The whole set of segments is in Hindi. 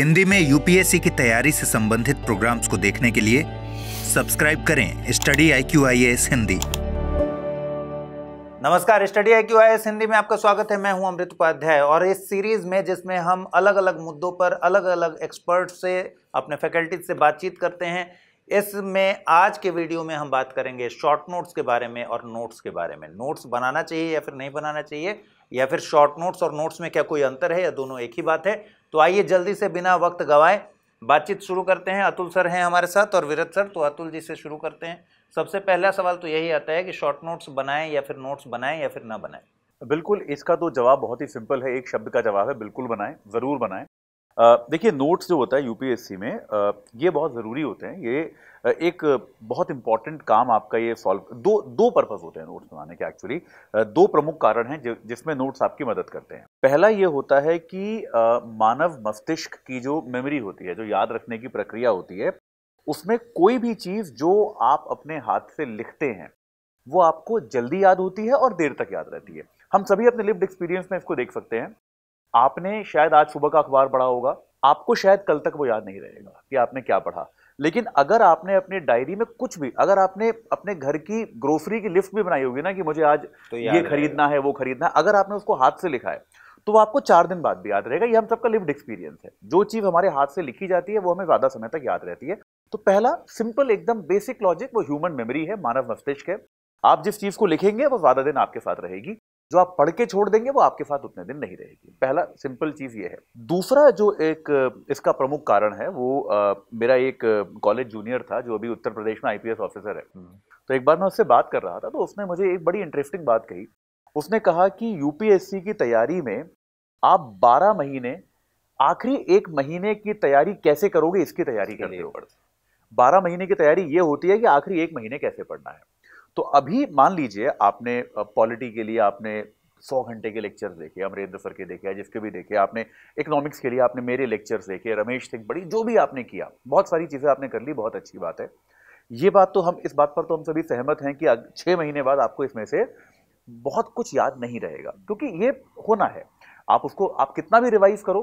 हिंदी में यूपीएससी की तैयारी से संबंधित प्रोग्राम्स को देखने के लिए सब्सक्राइब करें study I Q I S Hindi नमस्कार study I Q I S Hindi में आपका स्वागत है मैं हूं अमृत उपाध्याय और इस सीरीज में जिसमें हम अलग अलग मुद्दों पर अलग अलग एक्सपर्ट से अपने फैकल्टीज से बातचीत करते हैं इसमें आज के वीडियो में हम बात करेंगे शॉर्ट नोट्स के बारे में और नोट्स के बारे में नोट्स बनाना चाहिए या फिर नहीं बनाना चाहिए या फिर शॉर्ट नोट्स और नोट्स में क्या कोई अंतर है या दोनों एक ही बात है तो आइए जल्दी से बिना वक्त गवाए बातचीत शुरू करते हैं अतुल सर हैं हमारे साथ और विरत सर तो अतुल जी से शुरू करते हैं सबसे पहला सवाल तो यही आता है कि शॉर्ट नोट्स बनाएं या फिर नोट्स बनाएं या फिर ना बनाएं बिल्कुल इसका तो जवाब बहुत ही सिंपल है एक शब्द का जवाब है बिल्कुल बनाएं ज़रूर बनाएं देखिए नोट्स जो होता है यूपीएससी में आ, ये बहुत ज़रूरी होते हैं ये एक बहुत इंपॉर्टेंट काम आपका ये सॉल्व दो दो पर्पज़ होते हैं नोट्स बनाने के एक्चुअली दो प्रमुख कारण हैं जिसमें नोट्स आपकी मदद करते हैं पहला ये होता है कि आ, मानव मस्तिष्क की जो मेमोरी होती है जो याद रखने की प्रक्रिया होती है उसमें कोई भी चीज़ जो आप अपने हाथ से लिखते हैं वो आपको जल्दी याद होती है और देर तक याद रहती है हम सभी अपने लिव्ड एक्सपीरियंस में इसको देख सकते हैं आपने शायद आज सुबह का अखबार पढ़ा होगा आपको शायद कल तक वो याद नहीं रहेगा कि आपने क्या पढ़ा लेकिन अगर आपने अपने डायरी में कुछ भी अगर आपने अपने घर की ग्रोसरी की लिस्ट भी बनाई होगी ना कि मुझे आज तो ये खरीदना है वो खरीदना है अगर आपने उसको हाथ से लिखा है तो वो आपको चार दिन बाद भी याद रहेगा ये हम सबका लिव्ड एक्सपीरियंस है जो चीज़ हमारे हाथ से लिखी जाती है वो हमें ज़्यादा समय तक याद रहती है तो पहला सिंपल एकदम बेसिक लॉजिक वो ह्यूमन मेमोरी है मानव मस्तिष्क है आप जिस चीज़ को लिखेंगे वो ज़्यादा दिन आपके साथ रहेगी जो आप पढ़ के छोड़ देंगे वो आपके साथ उतने दिन नहीं रहेगी पहला सिंपल चीज़ ये है दूसरा जो एक इसका प्रमुख कारण है वो आ, मेरा एक कॉलेज जूनियर था जो अभी उत्तर प्रदेश में आईपीएस ऑफिसर है हम्म। तो एक बार मैं उससे बात कर रहा था तो उसने मुझे एक बड़ी इंटरेस्टिंग बात कही उसने कहा कि यूपीएससी की तैयारी में आप 12 महीने आखिरी एक महीने की तैयारी कैसे करोगे इसकी तैयारी करते हो बारह महीने की तैयारी ये होती है कि आखिरी एक महीने कैसे पढ़ना है तो अभी मान लीजिए आपने पॉलिटी के लिए आपने सौ घंटे के लेक्चर्स देखे अमरेंद्र सर के देखे जिसके भी देखे आपने इकोनॉमिक्स के लिए आपने मेरे लेक्चर्स देखे रमेश सिंह बड़ी जो भी आपने किया बहुत सारी चीज़ें आपने कर ली बहुत अच्छी बात है ये बात तो हम इस बात पर तो हम सभी सहमत हैं कि छः महीने बाद आपको इसमें से बहुत कुछ याद नहीं रहेगा क्योंकि ये होना है आप उसको आप कितना भी रिवाइज करो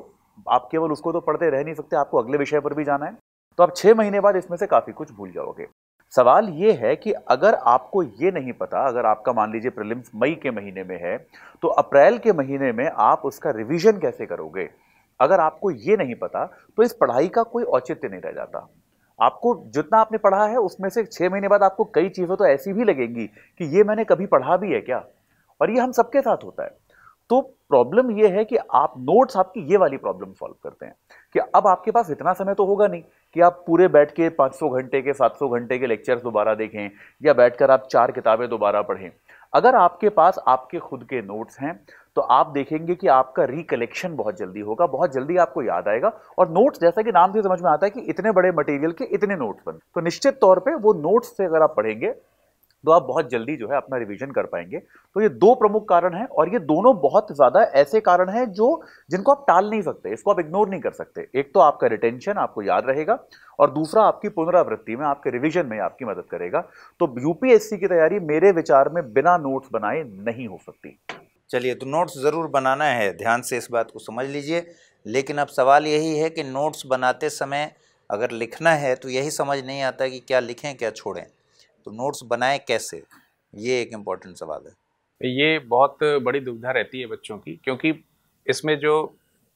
आप केवल उसको तो पढ़ते रह नहीं सकते आपको अगले विषय पर भी जाना है तो आप छः महीने बाद इसमें से काफ़ी कुछ भूल जाओगे सवाल ये है कि अगर आपको ये नहीं पता अगर आपका मान लीजिए प्रिलिम्स मई के महीने में है तो अप्रैल के महीने में आप उसका रिवीजन कैसे करोगे अगर आपको ये नहीं पता तो इस पढ़ाई का कोई औचित्य नहीं रह जाता आपको जितना आपने पढ़ा है उसमें से छः महीने बाद आपको कई चीज़ें तो ऐसी भी लगेंगी कि ये मैंने कभी पढ़ा भी है क्या और ये हम सबके साथ होता है तो प्रॉब्लम ये है कि आप नोट्स आपकी ये वाली प्रॉब्लम सॉल्व करते हैं कि अब आपके पास इतना समय तो होगा नहीं कि आप पूरे बैठ के 500 घंटे के 700 घंटे के लेक्चर्स दोबारा देखें या बैठकर आप चार किताबें दोबारा पढ़ें अगर आपके पास आपके खुद के नोट्स हैं तो आप देखेंगे कि आपका रिकलेक्शन बहुत जल्दी होगा बहुत जल्दी आपको याद आएगा और नोट्स जैसा कि नाम से समझ में आता है कि इतने बड़े मटेरियल के इतने नोट्स बन तो निश्चित तौर पे वो नोट्स से अगर आप पढ़ेंगे तो आप बहुत जल्दी जो है अपना रिवीजन कर पाएंगे तो ये दो प्रमुख कारण हैं और ये दोनों बहुत ज़्यादा ऐसे कारण हैं जो जिनको आप टाल नहीं सकते इसको आप इग्नोर नहीं कर सकते एक तो आपका रिटेंशन आपको याद रहेगा और दूसरा आपकी पुनरावृत्ति में आपके रिविजन में आपकी मदद करेगा तो यूपीएससी की तैयारी मेरे विचार में बिना नोट्स बनाए नहीं हो सकती चलिए तो नोट्स ज़रूर बनाना है ध्यान से इस बात को समझ लीजिए लेकिन अब सवाल यही है कि नोट्स बनाते समय अगर लिखना है तो यही समझ नहीं आता कि क्या लिखें क्या छोड़ें तो नोट्स बनाए कैसे ये एक इम्पॉर्टेंट सवाल है ये बहुत बड़ी दुविधा रहती है बच्चों की क्योंकि इसमें जो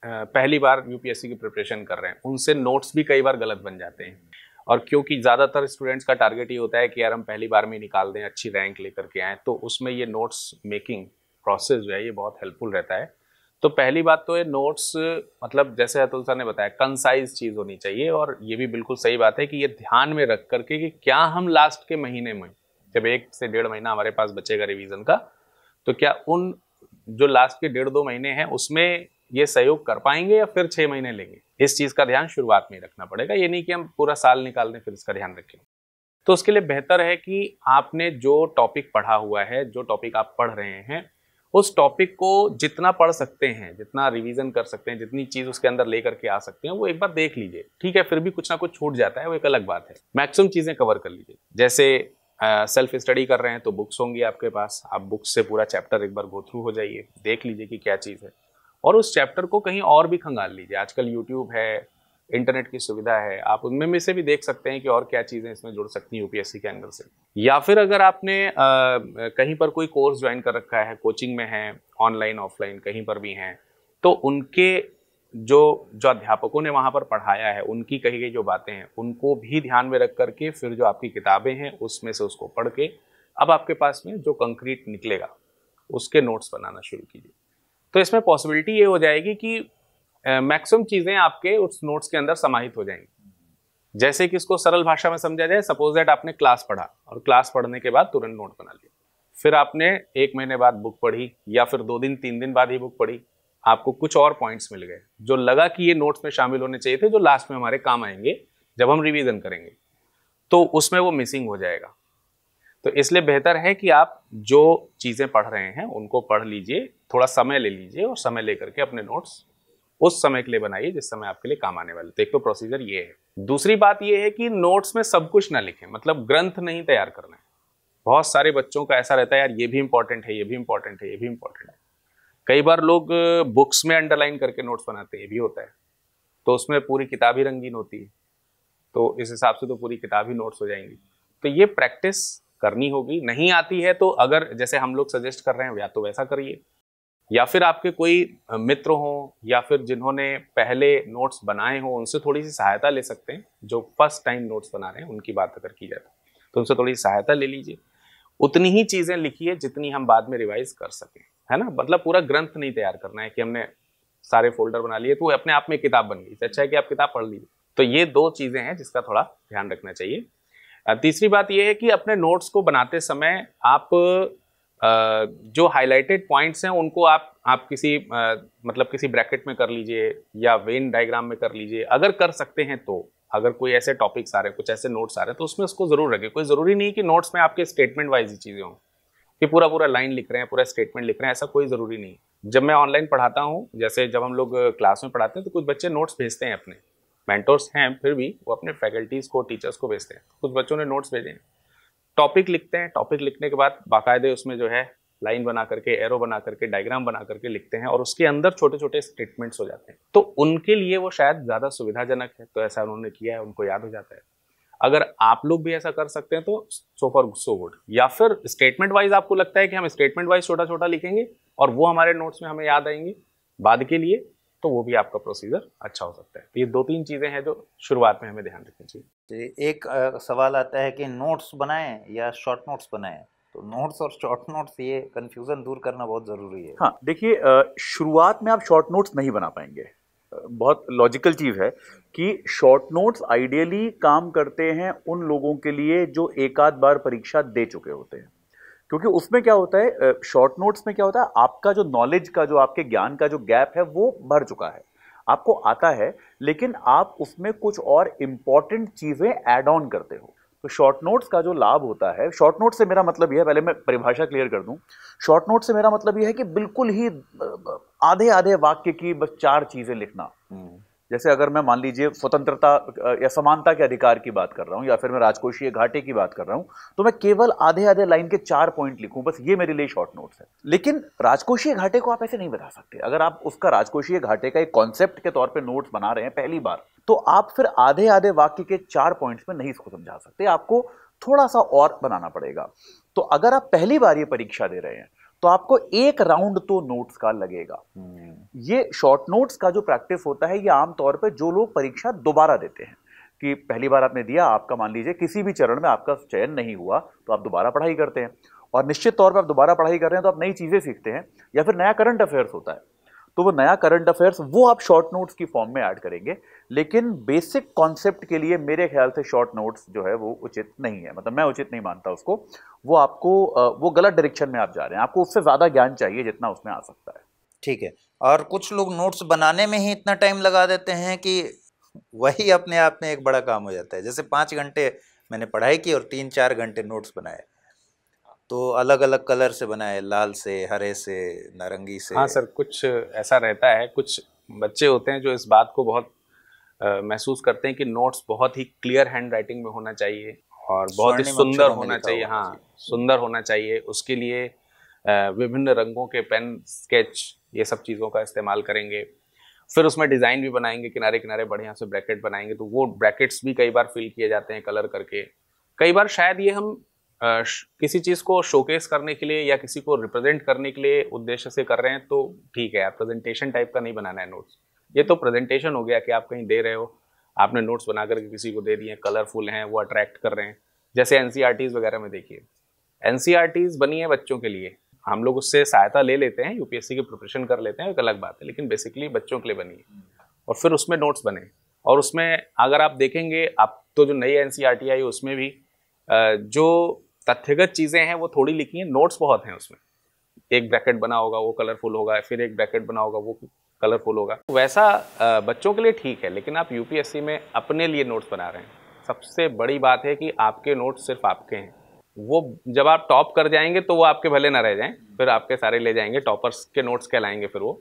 पहली बार यूपीएससी की प्रिपरेशन कर रहे हैं उनसे नोट्स भी कई बार गलत बन जाते हैं और क्योंकि ज़्यादातर स्टूडेंट्स का टारगेट ये होता है कि यार हम पहली बार में निकाल दें अच्छी रैंक लेकर के आएँ तो उसमें ये नोट्स मेकिंग प्रोसेस जो है ये बहुत हेल्पफुल रहता है तो पहली बात तो ये नोट्स मतलब जैसे अतुल सर ने बताया कंसाइज चीज़ होनी चाहिए और ये भी बिल्कुल सही बात है कि ये ध्यान में रख करके कि क्या हम लास्ट के महीने में जब एक से डेढ़ महीना हमारे पास बचेगा रिवीजन का तो क्या उन जो लास्ट के डेढ़ दो महीने हैं उसमें ये सहयोग कर पाएंगे या फिर छः महीने लेंगे इस चीज़ का ध्यान शुरुआत में रखना पड़ेगा ये नहीं कि हम पूरा साल निकाल दें फिर इसका ध्यान रखें तो उसके लिए बेहतर है कि आपने जो टॉपिक पढ़ा हुआ है जो टॉपिक आप पढ़ रहे हैं उस टॉपिक को जितना पढ़ सकते हैं जितना रिवीजन कर सकते हैं जितनी चीज़ उसके अंदर ले करके आ सकते हैं वो एक बार देख लीजिए ठीक है फिर भी कुछ ना कुछ छूट जाता है वो एक अलग बात है मैक्सिमम चीज़ें कवर कर लीजिए जैसे सेल्फ स्टडी कर रहे हैं तो बुक्स होंगी आपके पास आप बुक्स से पूरा चैप्टर एक बार गो थ्रू हो जाइए देख लीजिए कि क्या चीज़ है और उस चैप्टर को कहीं और भी खंगाल लीजिए आजकल यूट्यूब है इंटरनेट की सुविधा है आप उनमें में से भी देख सकते हैं कि और क्या चीज़ें इसमें जुड़ सकती हैं यूपीएससी के अंदर से या फिर अगर आपने आ, कहीं पर कोई कोर्स ज्वाइन कर रखा है कोचिंग में है ऑनलाइन ऑफलाइन कहीं पर भी हैं तो उनके जो जो अध्यापकों ने वहाँ पर पढ़ाया है उनकी कही गई जो बातें हैं उनको भी ध्यान में रख करके फिर जो आपकी किताबें हैं उसमें से उसको पढ़ के अब आपके पास में जो कंक्रीट निकलेगा उसके नोट्स बनाना शुरू कीजिए तो इसमें पॉसिबिलिटी ये हो जाएगी कि मैक्सिमम चीजें आपके उस नोट्स के अंदर समाहित हो जाएंगी जैसे कि इसको सरल भाषा में समझा जाए सपोज दैट आपने क्लास पढ़ा और क्लास पढ़ने के बाद तुरंत नोट बना लिया फिर आपने एक महीने बाद बुक पढ़ी या फिर दो दिन तीन दिन बाद ही बुक पढ़ी आपको कुछ और पॉइंट्स मिल गए जो लगा कि ये नोट्स में शामिल होने चाहिए थे जो लास्ट में हमारे काम आएंगे जब हम रिविजन करेंगे तो उसमें वो मिसिंग हो जाएगा तो इसलिए बेहतर है कि आप जो चीज़ें पढ़ रहे हैं उनको पढ़ लीजिए थोड़ा समय ले लीजिए और समय लेकर के अपने नोट्स उस समय के लिए बनाइए जिस समय आपके लिए काम आने वाले तो एक तो प्रोसीजर ये है दूसरी बात ये है कि नोट्स में सब कुछ ना लिखें मतलब ग्रंथ नहीं तैयार करना है बहुत सारे बच्चों का ऐसा रहता है यार ये भी इंपॉर्टेंट है ये भी इंपॉर्टेंट है ये भी इंपॉर्टेंट है कई बार लोग बुक्स में अंडरलाइन करके नोट्स बनाते हैं ये भी होता है तो उसमें पूरी किताब ही रंगीन होती है तो इस हिसाब से तो पूरी किताब ही नोट्स हो जाएंगी तो ये प्रैक्टिस करनी होगी नहीं आती है तो अगर जैसे हम लोग सजेस्ट कर रहे हैं या तो वैसा करिए या फिर आपके कोई मित्र हों या फिर जिन्होंने पहले नोट्स बनाए हों उनसे थोड़ी सी सहायता ले सकते हैं जो फर्स्ट टाइम नोट्स बना रहे हैं उनकी बात अगर की जाए तो, तो उनसे थोड़ी सहायता ले लीजिए उतनी ही चीज़ें लिखिए जितनी हम बाद में रिवाइज कर सकें है ना मतलब पूरा ग्रंथ नहीं तैयार करना है कि हमने सारे फोल्डर बना लिए तो अपने आप में किताब बन गई अच्छा है कि आप किताब पढ़ लीजिए तो ये दो चीज़ें हैं जिसका थोड़ा ध्यान रखना चाहिए तीसरी बात यह है कि अपने नोट्स को बनाते समय आप जो हाईलाइटेड पॉइंट्स हैं उनको आप आप किसी आ, मतलब किसी ब्रैकेट में कर लीजिए या वेन डायग्राम में कर लीजिए अगर कर सकते हैं तो अगर कोई ऐसे टॉपिक्स आ रहे हैं कुछ ऐसे नोट्स आ रहे हैं तो उसमें उसको जरूर रखें कोई ज़रूरी नहीं कि नोट्स में आपके स्टेटमेंट वाइज ही चीज़ें हों कि पूरा पूरा लाइन लिख रहे हैं पूरा स्टेटमेंट लिख रहे हैं ऐसा कोई ज़रूरी नहीं जब मैं ऑनलाइन पढ़ाता हूँ जैसे जब हम लोग क्लास में पढ़ाते हैं तो कुछ बच्चे नोट्स भेजते हैं अपने मैंटोर्स हैं फिर भी वो अपने फैकल्टीज़ को टीचर्स को भेजते हैं कुछ बच्चों ने नोट्स भेजे हैं टॉपिक लिखते हैं टॉपिक लिखने के बाद बाकायदे उसमें जो है लाइन बना करके एरो बना करके डायग्राम बना करके लिखते हैं और उसके अंदर छोटे छोटे स्टेटमेंट्स हो जाते हैं तो उनके लिए वो शायद ज़्यादा सुविधाजनक है तो ऐसा उन्होंने किया है उनको याद हो जाता है अगर आप लोग भी ऐसा कर सकते हैं तो सो फॉर सो गुड या फिर स्टेटमेंट वाइज आपको लगता है कि हम स्टेटमेंट वाइज छोटा छोटा लिखेंगे और वो हमारे नोट्स में हमें याद आएंगे बाद के लिए तो वो भी आपका प्रोसीजर अच्छा हो सकता है तो ये दो तीन चीज़ें हैं जो शुरुआत में हमें ध्यान रखनी चाहिए एक सवाल आता है कि नोट्स बनाएं या शॉर्ट नोट्स बनाएं तो नोट्स और शॉर्ट नोट्स ये कन्फ्यूज़न दूर करना बहुत ज़रूरी है हाँ देखिए शुरुआत में आप शॉर्ट नोट्स नहीं बना पाएंगे बहुत लॉजिकल चीज़ है कि शॉर्ट नोट्स आइडियली काम करते हैं उन लोगों के लिए जो एक आध बार परीक्षा दे चुके होते हैं क्योंकि उसमें क्या होता है शॉर्ट नोट्स में क्या होता है आपका जो नॉलेज का जो आपके ज्ञान का जो गैप है वो भर चुका है आपको आता है लेकिन आप उसमें कुछ और इम्पॉर्टेंट चीज़ें एड ऑन करते हो तो शॉर्ट नोट्स का जो लाभ होता है शॉर्ट नोट से मेरा मतलब यह है पहले मैं परिभाषा क्लियर कर दूं शॉर्ट नोट से मेरा मतलब यह है कि बिल्कुल ही आधे आधे वाक्य की बस चार चीज़ें लिखना हम्म। जैसे अगर मैं मान लीजिए स्वतंत्रता या समानता के अधिकार की बात कर रहा हूँ या फिर मैं राजकोषीय घाटे की बात कर रहा हूँ तो मैं केवल आधे आधे लाइन के चार पॉइंट लिखूँ बस ये मेरे लिए शॉर्ट नोट्स है लेकिन राजकोषीय घाटे को आप ऐसे नहीं बता सकते अगर आप उसका राजकोषीय घाटे का एक कॉन्सेप्ट के तौर पर नोट्स बना रहे हैं पहली बार तो आप फिर आधे आधे वाक्य के चार पॉइंट्स में नहीं इसको समझा सकते आपको थोड़ा सा और बनाना पड़ेगा तो अगर आप पहली बार ये परीक्षा दे रहे हैं तो आपको एक राउंड तो नोट्स का लगेगा हम्म। ये शॉर्ट नोट्स का जो प्रैक्टिस होता है ये आमतौर पर जो लोग परीक्षा दोबारा देते हैं कि पहली बार आपने दिया आपका मान लीजिए किसी भी चरण में आपका चयन नहीं हुआ तो आप दोबारा पढ़ाई करते हैं और निश्चित तौर पर आप दोबारा पढ़ाई कर रहे हैं तो आप नई चीज़ें सीखते हैं या फिर नया करंट अफेयर्स होता है तो वो नया करंट अफेयर्स वो आप शॉर्ट नोट्स की फॉर्म में ऐड करेंगे लेकिन बेसिक कॉन्सेप्ट के लिए मेरे ख्याल से शॉर्ट नोट्स जो है वो उचित नहीं है मतलब मैं उचित नहीं मानता उसको वो आपको वो गलत डायरेक्शन में आप जा रहे हैं आपको उससे ज़्यादा ज्ञान चाहिए जितना उसमें आ सकता है ठीक है और कुछ लोग नोट्स बनाने में ही इतना टाइम लगा देते हैं कि वही अपने आप में एक बड़ा काम हो जाता है जैसे पाँच घंटे मैंने पढ़ाई की और तीन चार घंटे नोट्स बनाए तो अलग अलग कलर से बनाए लाल से हरे से नारंगी से हाँ सर कुछ ऐसा रहता है कुछ बच्चे होते हैं जो इस बात को बहुत महसूस करते हैं कि नोट्स बहुत ही क्लियर हैंड राइटिंग में होना चाहिए और बहुत ही सुंदर होना चाहिए हाँ सुंदर होना चाहिए उसके लिए विभिन्न रंगों के पेन स्केच ये सब चीज़ों का इस्तेमाल करेंगे फिर उसमें डिज़ाइन भी बनाएंगे किनारे किनारे बढ़िया से ब्रैकेट बनाएंगे तो वो ब्रैकेट्स भी कई बार फिल किए जाते हैं कलर करके कई बार शायद ये हम किसी चीज़ को शोकेस करने के लिए या किसी को रिप्रेजेंट करने के लिए उद्देश्य से कर रहे हैं तो ठीक है यार प्रेजेंटेशन टाइप का नहीं बनाना है नोट्स ये तो प्रेजेंटेशन हो गया कि आप कहीं दे रहे हो आपने नोट्स बना करके किसी को दे दिए कलरफुल हैं वो अट्रैक्ट कर रहे हैं जैसे एन e वगैरह में देखिए एन e बनी है बच्चों के लिए हम लोग उससे सहायता ले लेते हैं यूपीएससी की प्रिपरेशन कर लेते हैं एक अलग बात है लेकिन बेसिकली बच्चों के लिए बनी है और फिर उसमें नोट्स बने और उसमें अगर आप देखेंगे आप तो जो नई एन e आई उसमें भी जो तथ्यगत चीज़ें हैं वो थोड़ी लिखी हैं नोट्स बहुत हैं उसमें एक ब्रैकेट बना होगा वो कलरफुल होगा फिर एक ब्रैकेट बना होगा वो कलरफुल होगा वैसा बच्चों के लिए ठीक है लेकिन आप यूपीएससी में अपने लिए नोट्स बना रहे हैं सबसे बड़ी बात है कि आपके नोट्स सिर्फ आपके हैं वो जब आप टॉप कर जाएंगे तो वो आपके भले ना रह जाएं फिर आपके सारे ले जाएंगे टॉपर्स के नोट्स कहलाएंगे फिर वो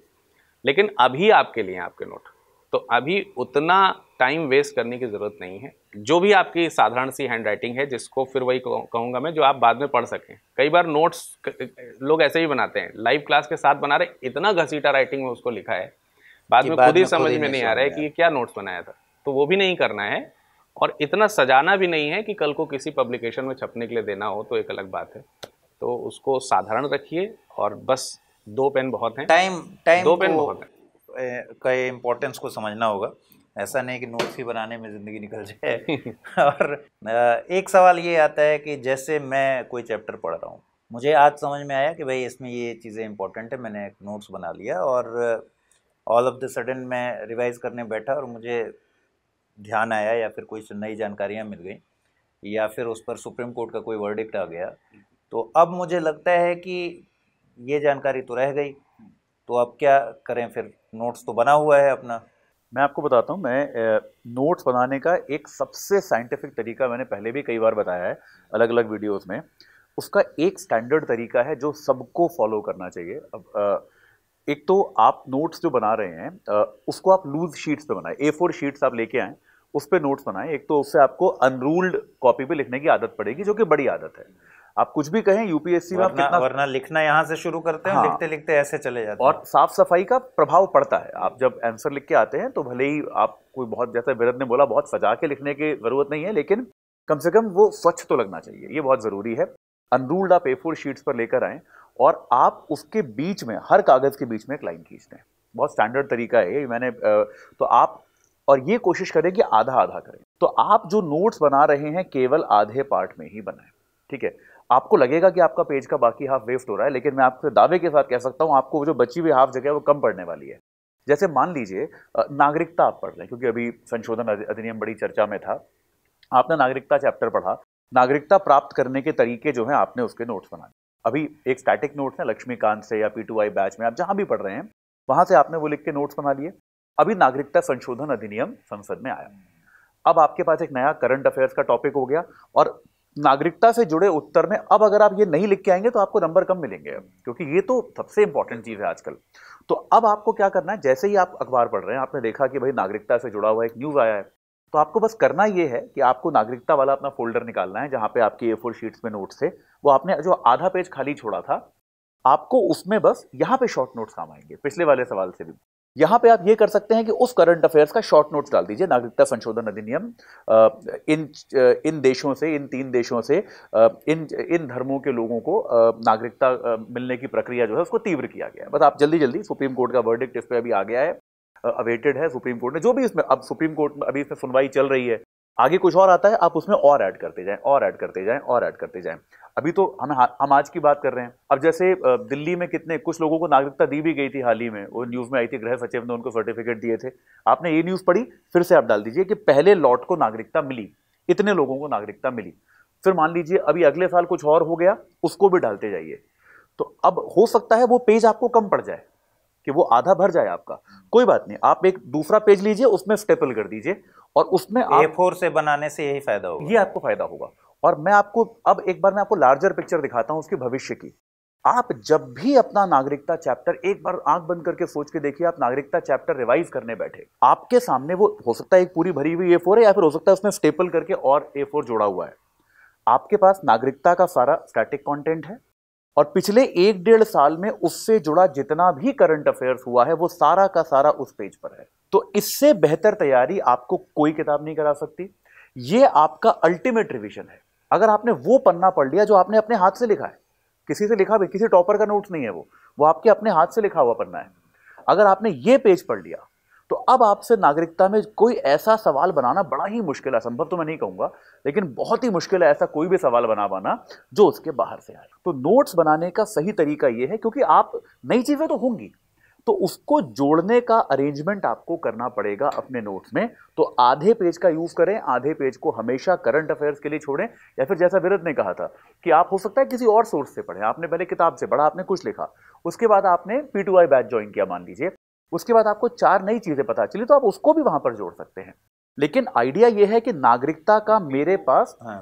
लेकिन अभी आपके लिए आपके नोट तो अभी उतना टाइम वेस्ट करने की ज़रूरत नहीं है जो भी आपकी साधारण सी हैंड राइटिंग है जिसको फिर वही कहूँगा मैं जो आप बाद में पढ़ सकें कई बार नोट्स लोग ऐसे ही बनाते हैं लाइव क्लास के साथ बना रहे इतना घसीटा राइटिंग में उसको लिखा है बाद में खुद ही समझ में नहीं आ रहा है कि क्या नोट्स बनाया था तो वो भी नहीं करना है और इतना सजाना भी नहीं है कि कल को किसी पब्लिकेशन में छपने के लिए देना हो तो एक अलग बात है तो उसको साधारण रखिए और बस दो पेन बहुत हैं टाइम टाइम दो पेन बहुत है का इम्पोर्टेंस को समझना होगा ऐसा नहीं कि नोट्स ही बनाने में ज़िंदगी निकल जाए और एक सवाल ये आता है कि जैसे मैं कोई चैप्टर पढ़ रहा हूँ मुझे आज समझ में आया कि भाई इसमें ये चीज़ें इंपॉर्टेंट है मैंने एक नोट्स बना लिया और ऑल ऑफ द सडन मैं रिवाइज करने बैठा और मुझे ध्यान आया या फिर कोई नई जानकारियाँ मिल गई या फिर उस पर सुप्रीम कोर्ट का कोई वर्डिक्ट आ गया तो अब मुझे लगता है कि ये जानकारी तो रह गई तो अब क्या करें फिर नोट्स तो बना हुआ है अपना मैं आपको बताता हूँ मैं नोट्स बनाने का एक सबसे साइंटिफिक तरीका मैंने पहले भी कई बार बताया है अलग अलग वीडियोस में उसका एक स्टैंडर्ड तरीका है जो सबको फॉलो करना चाहिए अब एक तो आप नोट्स जो बना रहे हैं उसको आप लूज शीट्स पे बनाएं ए फोर शीट्स आप लेके आएँ उस पर नोट्स बनाएं एक तो उससे आपको अनरूल्ड कॉपी पे लिखने की आदत पड़ेगी जो कि बड़ी आदत है आप कुछ भी कहें यूपीएससी में कितना वरना लिखना यहाँ से शुरू करते हैं हाँ, लिखते लिखते ऐसे चले जाते और साफ सफाई का प्रभाव पड़ता है आप जब आंसर लिख के आते हैं तो भले ही आप कोई बहुत जैसे विरद ने बोला बहुत सजा के लिखने की जरूरत नहीं है लेकिन कम से कम वो स्वच्छ तो लगना चाहिए ये बहुत ज़रूरी है अनरूल्ड आप ए फोर शीट्स पर लेकर आए और आप उसके बीच में हर कागज़ के बीच में एक लाइन खींचते हैं बहुत स्टैंडर्ड तरीका है ये मैंने तो आप और ये कोशिश करें कि आधा आधा करें तो आप जो नोट्स बना रहे हैं केवल आधे पार्ट में ही बनाएं ठीक है आपको लगेगा कि आपका पेज का बाकी हाफ वेस्ट हो रहा है लेकिन मैं आपसे दावे के साथ कह सकता हूँ आपको जो बची हुई हाफ जगह है वो कम पड़ने वाली है जैसे मान लीजिए नागरिकता आप पढ़ रहे हैं क्योंकि अभी संशोधन अधिनियम बड़ी चर्चा में था आपने नागरिकता चैप्टर पढ़ा नागरिकता प्राप्त करने के तरीके जो हैं आपने उसके नोट्स बनाए अभी एक स्टैटिक नोट्स है लक्ष्मीकांत से या पी बैच में आप जहाँ भी पढ़ रहे हैं वहाँ से आपने वो लिख के नोट्स बना लिए अभी नागरिकता संशोधन अधिनियम संसद में आया अब आपके पास एक नया करंट अफेयर्स का टॉपिक हो गया और नागरिकता से जुड़े उत्तर में अब अगर आप ये नहीं लिख के आएंगे तो आपको नंबर कम मिलेंगे क्योंकि ये तो सबसे इंपॉर्टेंट चीज़ है आजकल तो अब आपको क्या करना है जैसे ही आप अखबार पढ़ रहे हैं आपने देखा कि भाई नागरिकता से जुड़ा हुआ एक न्यूज़ आया है तो आपको बस करना ये है कि आपको नागरिकता वाला अपना फोल्डर निकालना है जहाँ पे आपकी ए फोर शीट्स में नोट्स थे वो आपने जो आधा पेज खाली छोड़ा था आपको उसमें बस यहाँ पे शॉर्ट नोट्स काम आएंगे पिछले वाले सवाल से भी यहां पे आप ये कर सकते हैं कि उस करंट अफेयर्स का शॉर्ट नोट्स डाल दीजिए नागरिकता संशोधन अधिनियम इन इन देशों से इन तीन देशों से इन इन धर्मों के लोगों को नागरिकता मिलने की प्रक्रिया जो है उसको तीव्र किया गया है बस आप जल्दी जल्दी सुप्रीम कोर्ट का वर्डिक्ट इस पर अभी आ गया है अवेटेड है सुप्रीम कोर्ट ने जो भी इसमें अब सुप्रीम कोर्ट में अभी इसमें सुनवाई चल रही है आगे कुछ और आता है आप उसमें और ऐड करते जाएं और ऐड करते जाएं और ऐड करते जाएं अभी तो हम हम आज की बात कर रहे हैं अब जैसे दिल्ली में कितने कुछ लोगों को नागरिकता दी भी गई थी हाल ही में वो न्यूज़ में आई थी गृह सचिव ने उनको सर्टिफिकेट दिए थे आपने ये न्यूज़ पढ़ी फिर से आप डाल दीजिए कि पहले लॉट को नागरिकता मिली इतने लोगों को नागरिकता मिली फिर मान लीजिए अभी अगले साल कुछ और हो गया उसको भी डालते जाइए तो अब हो सकता है वो पेज आपको कम पड़ जाए कि वो आधा भर जाए आपका कोई बात नहीं आप एक दूसरा पेज लीजिए उसमें स्टेपल कर दीजिए और उसमें आप... से बनाने से यही फायदा होगा ये आपको फायदा होगा और मैं आपको अब एक बार मैं आपको लार्जर पिक्चर दिखाता हूं उसके भविष्य की आप जब भी अपना नागरिकता चैप्टर एक बार आंख बंद करके सोच के देखिए आप नागरिकता चैप्टर रिवाइज करने बैठे आपके सामने वो हो सकता है एक पूरी भरी हुई ए फोर है या फिर हो सकता है उसमें स्टेपल करके और ए फोर जोड़ा हुआ है आपके पास नागरिकता का सारा स्टैटिक कॉन्टेंट है और पिछले एक डेढ़ साल में उससे जुड़ा जितना भी करंट अफेयर्स हुआ है वो सारा का सारा उस पेज पर है तो इससे बेहतर तैयारी आपको कोई किताब नहीं करा सकती ये आपका अल्टीमेट रिविजन है अगर आपने वो पन्ना पढ़ लिया जो आपने अपने हाथ से लिखा है किसी से लिखा भी किसी टॉपर का नोट्स नहीं है वो वो आपके अपने हाथ से लिखा हुआ पन्ना है अगर आपने ये पेज पढ़ लिया तो अब आपसे नागरिकता में कोई ऐसा सवाल बनाना बड़ा ही मुश्किल है संभव तो मैं नहीं कहूँगा लेकिन बहुत ही मुश्किल है ऐसा कोई भी सवाल बना पाना जो उसके बाहर से आए तो नोट्स बनाने का सही तरीका ये है क्योंकि आप नई चीज़ें तो होंगी तो उसको जोड़ने का अरेंजमेंट आपको करना पड़ेगा अपने नोट्स में तो आधे पेज का यूज़ करें आधे पेज को हमेशा करंट अफेयर्स के लिए छोड़ें या फिर जैसा विरद ने कहा था कि आप हो सकता है किसी और सोर्स से पढ़ें आपने पहले किताब से पढ़ा आपने कुछ लिखा उसके बाद आपने P two I batch join किया मान लीजिए उसके बाद आपको चार नई चीज़ें पता चली तो आप उसको भी वहां पर जोड़ सकते हैं लेकिन आइडिया यह है कि नागरिकता का मेरे पास हाँ।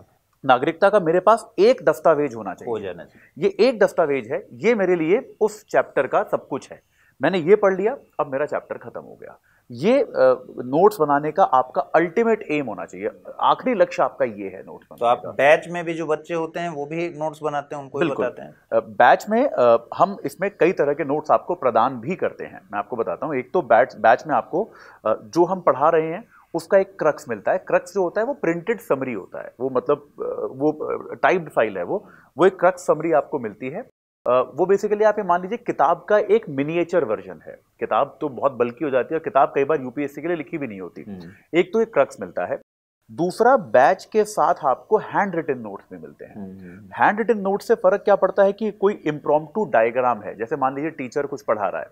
नागरिकता का मेरे पास एक दस्तावेज होना चाहिए हो जाना चाहिए ये एक दस्तावेज है ये मेरे लिए उस चैप्टर का सब कुछ है मैंने ये पढ़ लिया अब मेरा चैप्टर खत्म हो गया ये नोट्स बनाने का आपका अल्टीमेट एम होना चाहिए आखिरी लक्ष्य आपका ये है नोट्स तो आप बैच में भी जो बच्चे होते हैं वो भी नोट्स बनाते हैं उनको बताते हैं बैच में हम इसमें कई तरह के नोट्स आपको प्रदान भी करते हैं मैं आपको बताता हूँ एक तो बैच बैच में आपको जो हम पढ़ा रहे हैं उसका एक क्रक्स मिलता है क्रक्स जो होता है वो प्रिंटेड समरी होता है वो मतलब वो टाइप्ड फाइल है वो वो एक क्रक्स समरी आपको मिलती है वो बेसिकली आप ये मान लीजिए किताब का एक मिनिएचर वर्जन है किताब तो बहुत बल्कि हो जाती है और किताब कई बार यूपीएससी के लिए लिखी भी नहीं होती हम्म। एक तो एक क्रक्स मिलता है दूसरा बैच के साथ आपको हैंड रिटन नोट्स भी मिलते हैं हैंड रिटन नोट से फर्क क्या पड़ता है कि कोई इम्प्रॉम डायग्राम है जैसे मान लीजिए टीचर कुछ पढ़ा रहा है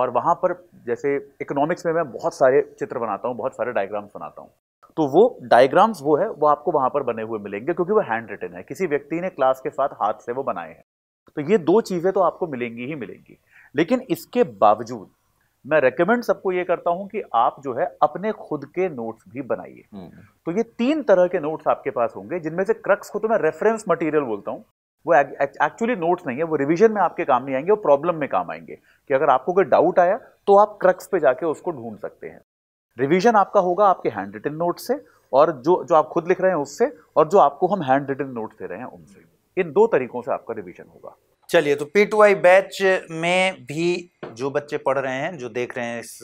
और वहां पर जैसे इकोनॉमिक्स में मैं बहुत सारे चित्र बनाता हूँ बहुत सारे डायग्राम्स बनाता हूँ तो वो डायग्राम्स वो है वो आपको वहां पर बने हुए मिलेंगे क्योंकि वो हैंड रिटन है किसी व्यक्ति ने क्लास के साथ हाथ से वो बनाए हैं तो ये दो चीज़ें तो आपको मिलेंगी ही मिलेंगी लेकिन इसके बावजूद मैं रेकमेंड सबको ये करता हूं कि आप जो है अपने खुद के नोट्स भी बनाइए हम्म। तो ये तीन तरह के नोट्स आपके पास होंगे जिनमें से क्रक्स को तो मैं रेफरेंस मटेरियल बोलता हूं वो एक्चुअली नोट्स नहीं है वो रिविजन में आपके काम नहीं आएंगे वो प्रॉब्लम में काम आएंगे कि अगर आपको कोई डाउट आया तो आप क्रक्स पे जाके उसको ढूंढ सकते हैं रिविजन आपका होगा आपके हैंड रिटन नोट से और जो जो आप खुद लिख रहे हैं उससे और जो आपको हम हैंड रिटन नोट दे रहे हैं उनसे इन दो तरीकों से आपका रिवीजन होगा चलिए तो पी टू आई बैच में भी जो बच्चे पढ़ रहे हैं जो देख रहे हैं इस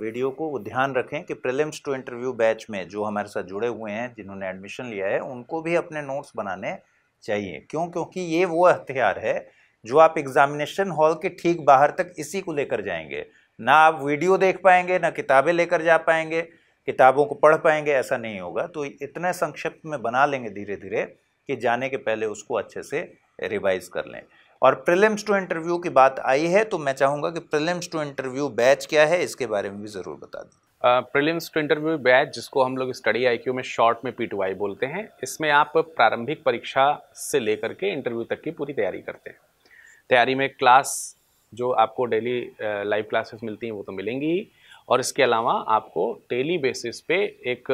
वीडियो को वो ध्यान रखें कि प्रिलिम्स टू इंटरव्यू बैच में जो हमारे साथ जुड़े हुए हैं जिन्होंने एडमिशन लिया है उनको भी अपने नोट्स बनाने चाहिए क्यों क्योंकि ये वो हथियार है जो आप एग्जामिनेशन हॉल के ठीक बाहर तक इसी को लेकर जाएंगे ना आप वीडियो देख पाएंगे ना किताबें लेकर जा पाएंगे किताबों को पढ़ पाएंगे ऐसा नहीं होगा तो इतने संक्षिप्त में बना लेंगे धीरे धीरे कि जाने के पहले उसको अच्छे से रिवाइज कर लें और प्रिलिम्स टू इंटरव्यू की बात आई है तो मैं चाहूँगा कि प्रिलिम्स टू इंटरव्यू बैच क्या है इसके बारे में भी ज़रूर बता दें प्रिलिम्स टू इंटरव्यू बैच जिसको हम लोग स्टडी आई में शॉर्ट में पी बोलते हैं इसमें आप प्रारंभिक परीक्षा से लेकर के इंटरव्यू तक की पूरी तैयारी करते हैं तैयारी में क्लास जो आपको डेली लाइव क्लासेस मिलती हैं वो तो मिलेंगी ही और इसके अलावा आपको डेली बेसिस पे एक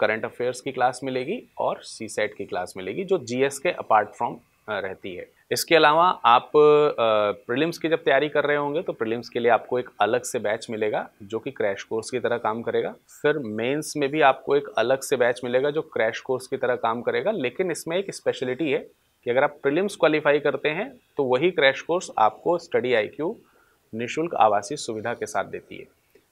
करंट अफेयर्स की क्लास मिलेगी और सी सेट की क्लास मिलेगी जो जीएस के अपार्ट फ्रॉम रहती है इसके अलावा आप प्रीलिम्स की जब तैयारी कर रहे होंगे तो प्रीलिम्स के लिए आपको एक अलग से बैच मिलेगा जो कि क्रैश कोर्स की तरह काम करेगा फिर मेंस में भी आपको एक अलग से बैच मिलेगा जो क्रैश कोर्स की तरह काम करेगा लेकिन इसमें एक स्पेशलिटी है कि अगर आप प्रीलिम्स क्वालिफाई करते हैं तो वही क्रैश कोर्स आपको स्टडी आई निशुल्क आवासीय सुविधा के साथ देती है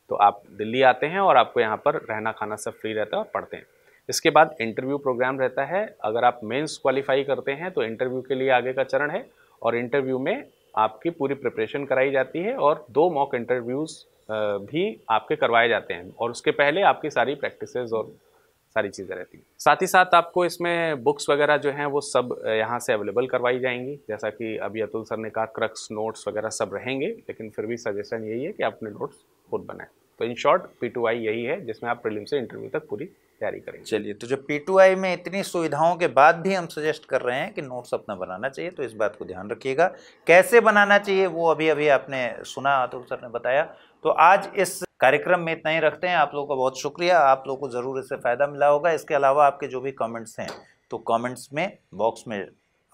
तो आप दिल्ली आते हैं और आपको यहाँ पर रहना खाना सब फ्री रहता है और पढ़ते हैं इसके बाद इंटरव्यू प्रोग्राम रहता है अगर आप मेंस क्वालिफाई करते हैं तो इंटरव्यू के लिए आगे का चरण है और इंटरव्यू में आपकी पूरी प्रिपरेशन कराई जाती है और दो मॉक इंटरव्यूज़ भी आपके करवाए जाते हैं और उसके पहले आपकी सारी प्रैक्टिसेस और सारी चीज़ें रहती हैं साथ ही साथ आपको इसमें बुक्स वगैरह जो हैं वो सब यहाँ से अवेलेबल करवाई जाएंगी जैसा कि अभी अतुल सर ने कहा क्रक्स नोट्स वगैरह सब रहेंगे लेकिन फिर भी सजेशन यही है कि आप अपने नोट्स खुद बनाएं तो इन शॉर्ट पी टू यही है जिसमें आप प्रिलिम से इंटरव्यू तक पूरी तैयारी करेंगे चलिए तो जब पी में इतनी सुविधाओं के बाद भी हम सजेस्ट कर रहे हैं कि नोट्स अपना बनाना चाहिए तो इस बात को ध्यान रखिएगा कैसे बनाना चाहिए वो अभी अभी आपने सुना आतुर सर ने बताया तो आज इस कार्यक्रम में इतना ही रखते हैं आप लोगों का बहुत शुक्रिया आप लोगों को ज़रूर इससे फ़ायदा मिला होगा इसके अलावा आपके जो भी कमेंट्स हैं तो कमेंट्स में बॉक्स में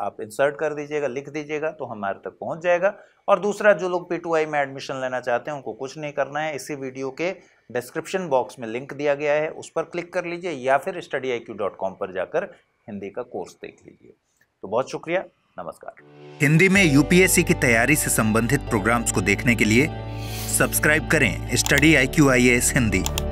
आप इंसर्ट कर दीजिएगा लिख दीजिएगा तो हमारे तक पहुंच जाएगा और दूसरा जो लोग पी में एडमिशन लेना चाहते हैं उनको कुछ नहीं करना है इसी वीडियो के डिस्क्रिप्शन बॉक्स में लिंक दिया गया है उस पर क्लिक कर लीजिए या फिर स्टडी पर जाकर हिंदी का कोर्स देख लीजिए तो बहुत शुक्रिया नमस्कार हिंदी में यूपीएससी की तैयारी से संबंधित प्रोग्राम्स को देखने के लिए सब्सक्राइब करें study I Q I S Hindi